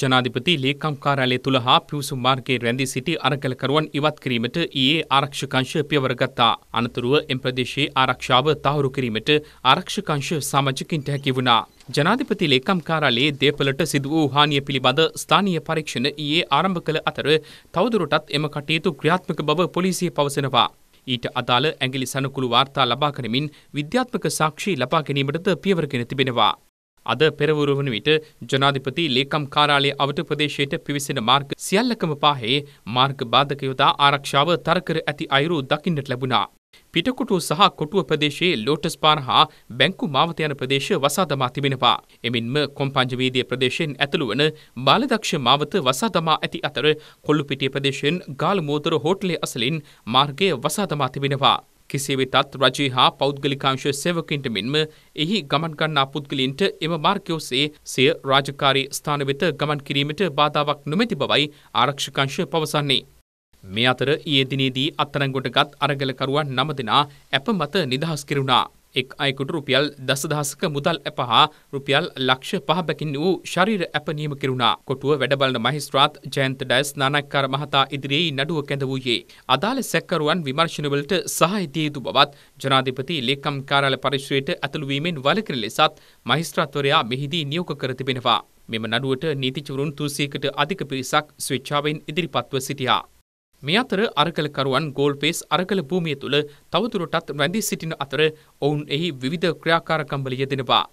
ජනාධිපති ලේකම් කාර්යාලය තුළ හා පිවිසුම් මාර්ගයේ රැඳී සිටි අරගලකරුවන් ඉවත් කිරීමට ඊයේ ආරක්ෂකංශ පියවර ගත්තා. අනතුරුව එම් ප්‍රදේශයේ ආරක්ෂාව තහවුරු කිරීමට ආරක්ෂකංශ සමාජිකින්ට හැකි වුණා. ජනාධිපති ලේකම් කාර්යාලයේ දේපලට සිදු වූ හානිය පිළිබඳ ස්ථානීය පරීක්ෂණ ඊයේ ආරම්භ කළ අතර තවදුරටත් එම කටයුතු ක්‍රියාත්මක බව පොලිසිය පවසනවා. ඊට අදාළ ඇඟිලි සනකුළු වාර්තා ලබා කරමින් විද්‍යාත්මක සාක්ෂි ලබා ගැනීමටද පියවර ගෙන තිබෙනවා. අද පෙරවරු වන විට ජනාධිපති ලේකම් කාර්යාලය අවට ප්‍රදේශයට පිවිසෙන මාර්ග සියල්ලකම පාහේ මාර්ග බාධක යොදා ආරක්ෂාව තරකර ඇති අයුරු දකින්නට ලැබුණා. පිටකොටු සහ කොටුව ප්‍රදේශයේ ලෝටස් පාර හා බැංකු මාවත යන ප්‍රදේශ වසා දමා තිබෙනවා. එමෙන්ම කොම්පංජවේදී ප්‍රදේශයෙන් ඇතුළු වන බාලදක්ෂ මාවත වසා දමා ඇති අතර කොල්ලුපිටිය ප්‍රදේශයෙන් ගාල්මෝතර හෝටලේ අසලින් මාර්ගය වසා දමා තිබෙනවා. කෙසේ වෙතත් රජය හා පෞද්ගලිකාංශ සෙවකින්ට මෙන්ම එහි ගමන් ගන්නා පුද්ගලින්ට එම මාර්ගයෝසේ සය රාජකාරී ස්ථාන වෙත ගමන් කිරීමට බාධාවක් නොමැති බවයි ආරක්ෂකංශ පවසන්නේ. මේ අතර ඊයේ දිනේදී අත්අඩංගුවට ගත් අරගලකරුවන් නම දෙනා අප මත නිදහස් කෙරුණා. එක් අයෙකුට රුපියල් දසදහසක මුදල් ඇප හා රුපියල් ලක්ෂ පහබැකින් වූ ශරීර ඇප නියම කෙරුණා. කොටුව වැඩබලන මහිස්ත්‍රාත් ජයන්ත ඩැස් නානක්කාර මහතා ඉදිරියේ නඩුව කැඳ වූයේ. අදාළ සැකකරුවන් විමර්ශනවලට සහාය දිය යුතු බවත් ජනාධිපති ලේකම් කාර්යාල පරිශ්‍රයට ඇතුළු වීමෙන් වළකින ලෙසත් මහිස්ත්‍රාත්වරයා මෙහිදී නියෝග කර තිබෙනවා. මෙම නඩුවට නීතිචවරුන් තුසියකට අධික පිරිසක් ස්වේච්ඡාවෙන් ඉදිරිපත්ව සිටියා. මේ අතර අරකලකරුවන් ගෝල්පේස් අරකල භූමිය තුළ තවදුරටත් රැඳී සිටින අතර ඔවුන් එහි විවිධ ක්‍රියාකාරකම්බල යෙදෙනවා.